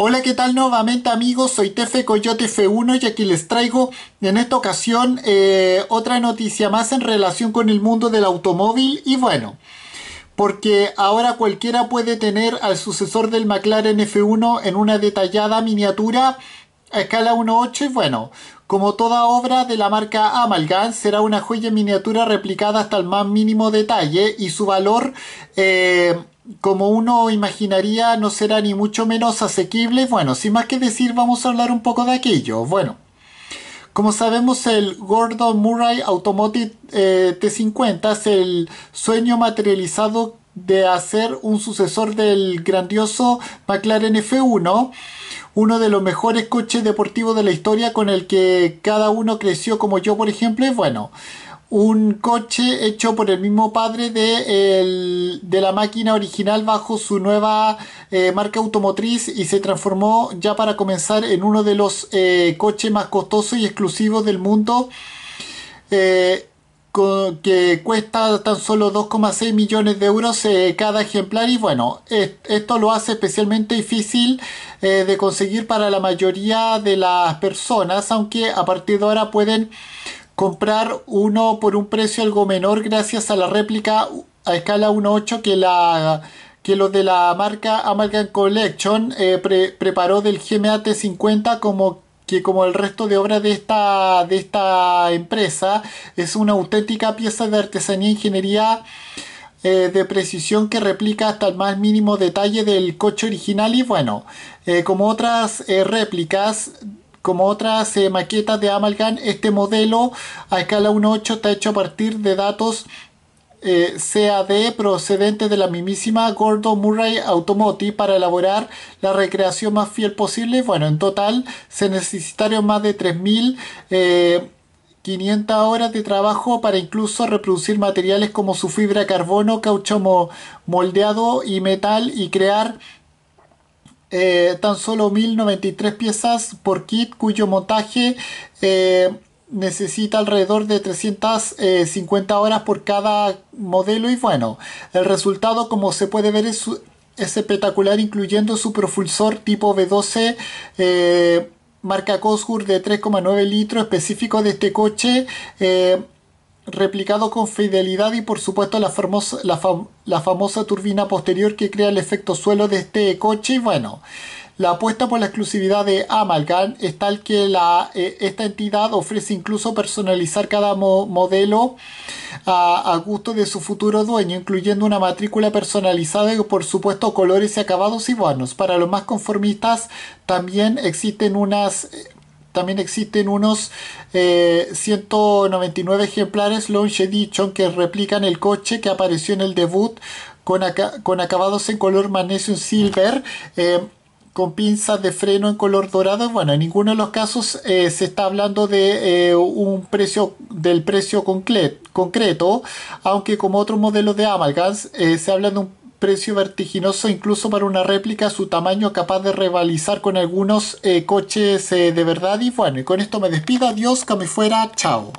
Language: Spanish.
Hola, ¿qué tal nuevamente amigos? Soy Tefe Coyote F1 y aquí les traigo en esta ocasión eh, otra noticia más en relación con el mundo del automóvil y bueno, porque ahora cualquiera puede tener al sucesor del McLaren F1 en una detallada miniatura a escala 1.8 y bueno, como toda obra de la marca Amalgam, será una joya en miniatura replicada hasta el más mínimo detalle y su valor, eh, como uno imaginaría, no será ni mucho menos asequible. Bueno, sin más que decir, vamos a hablar un poco de aquello. Bueno. Como sabemos, el Gordon Murray Automotive eh, T50 es el sueño materializado de hacer un sucesor del grandioso McLaren F1 uno de los mejores coches deportivos de la historia con el que cada uno creció, como yo, por ejemplo, es bueno. Un coche hecho por el mismo padre de, la máquina original bajo su nueva eh, marca automotriz y se transformó ya para comenzar en uno de los eh, coches más costosos y exclusivos del mundo. Eh, que cuesta tan solo 2,6 millones de euros eh, cada ejemplar y bueno, esto lo hace especialmente difícil eh, de conseguir para la mayoría de las personas, aunque a partir de ahora pueden comprar uno por un precio algo menor gracias a la réplica a escala 1.8 que la que los de la marca Amalgam Collection eh, preparó del GMAT 50 como que como el resto de obras de esta, de esta empresa, es una auténtica pieza de artesanía e ingeniería eh, de precisión que replica hasta el más mínimo detalle del coche original y bueno, eh, como otras eh, réplicas, como otras maquetas de Amalgam, este modelo a escala 1.8 está hecho a partir de datos CAD eh, procedente de la mismísima Gordon Murray Automotive para elaborar la recreación más fiel posible. Bueno, en total se necesitaron más de 3.500 eh, horas de trabajo para incluso reproducir materiales como su fibra carbono, caucho moldeado y metal y crear eh, tan solo 1093 piezas por kit cuyo montaje necesita alrededor de 350 horas por cada modelo y bueno, el resultado como se puede ver es, espectacular incluyendo su propulsor tipo V12 eh, marca Cosgur de 3,9 litros específico de este coche eh, replicado con fidelidad y por supuesto la, la famosa turbina posterior que crea el efecto suelo de este coche y bueno la apuesta por la exclusividad de Amalgam es tal que eh, esta entidad ofrece incluso personalizar cada modelo a, gusto de su futuro dueño, incluyendo una matrícula personalizada y por supuesto colores y acabados buenos. Para los más conformistas también existen unas... Eh, también existen unos 199 eh, ejemplares Launch Edition que replican el coche que apareció en el debut con, con acabados en color Magnesium silver con pinzas de freno en color dorado. Bueno, en ninguno de los casos eh, se está hablando de eh, un precio del precio concreto, aunque como otro modelo de Amalgams eh, se habla de un precio vertiginoso incluso para una réplica su tamaño capaz de rivalizar con algunos coches de verdad y bueno y con esto me despido adiós que fuera chao